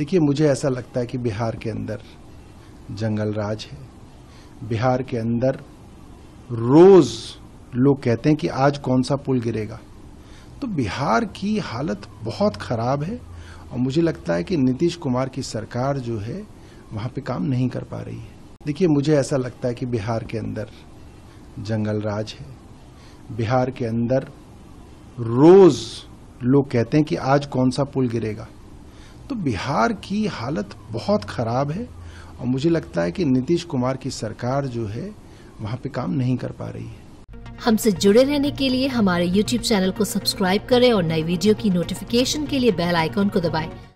देखिए मुझे ऐसा लगता है कि बिहार के अंदर जंगल राज है बिहार के अंदर रोज लोग कहते हैं कि आज कौन सा पुल गिरेगा तो बिहार की हालत बहुत खराब है और मुझे लगता है कि नीतीश कुमार की सरकार जो है वहां पे काम नहीं कर पा रही है देखिए मुझे ऐसा लगता है कि बिहार के अंदर जंगल राज है बिहार के अंदर रोज लोग कहते हैं कि आज कौन सा पुल गिरेगा तो बिहार की हालत बहुत खराब है और मुझे लगता है कि नीतीश कुमार की सरकार जो है वहाँ पे काम नहीं कर पा रही है हमसे जुड़े रहने के लिए हमारे YouTube चैनल को सब्सक्राइब करें और नई वीडियो की नोटिफिकेशन के लिए बेल आइकॉन को दबाएं।